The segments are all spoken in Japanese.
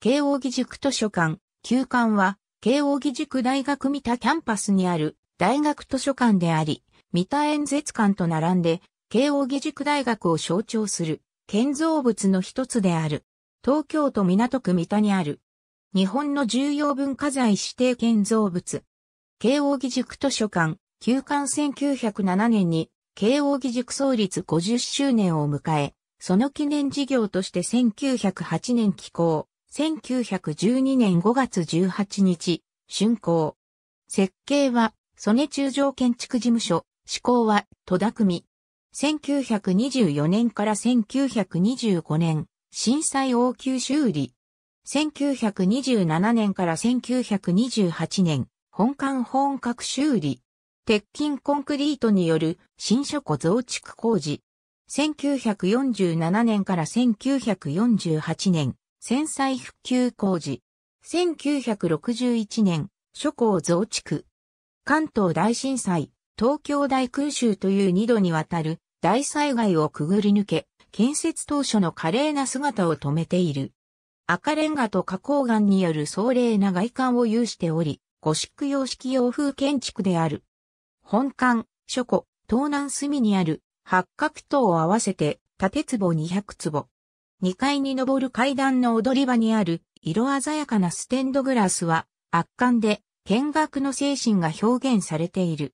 慶応義塾図書館、旧館は、慶応義塾大学三田キャンパスにある大学図書館であり、三田演説館と並んで、慶応義塾大学を象徴する建造物の一つである。東京都港区三田にある。日本の重要文化財指定建造物。慶応義塾図書館、旧館1907年に、慶応義塾創立50周年を迎え、その記念事業として1908年寄港、1912年5月18日、竣工。設計は、曽根中条建築事務所、施工は、戸田組。1924年から1925年、震災応急修理。1927年から1928年、本館本格修理。鉄筋コンクリートによる新書庫増築工事。1947年から1948年、戦災復旧工事。1961年、諸港増築。関東大震災、東京大空襲という二度にわたる大災害をくぐり抜け、建設当初の華麗な姿を止めている。赤レンガと花崗岩による壮麗な外観を有しており、ゴシック様式洋風建築である。本館、諸庫、東南隅にある八角塔を合わせて、縦壺200坪。2階に上る階段の踊り場にある色鮮やかなステンドグラスは圧巻で見学の精神が表現されている。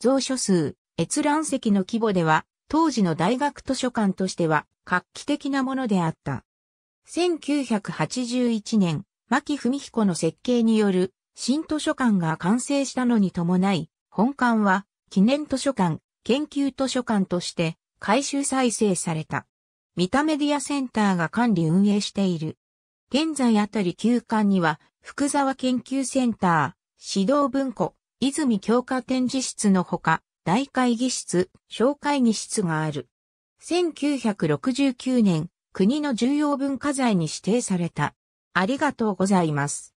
蔵書数、閲覧席の規模では当時の大学図書館としては画期的なものであった。1981年、牧文彦の設計による新図書館が完成したのに伴い、本館は記念図書館、研究図書館として改修再生された。三田メディアセンターが管理運営している。現在あたり休館には、福沢研究センター、指導文庫、泉教科展示室のほか、大会議室、小会議室がある。1969年、国の重要文化財に指定された。ありがとうございます。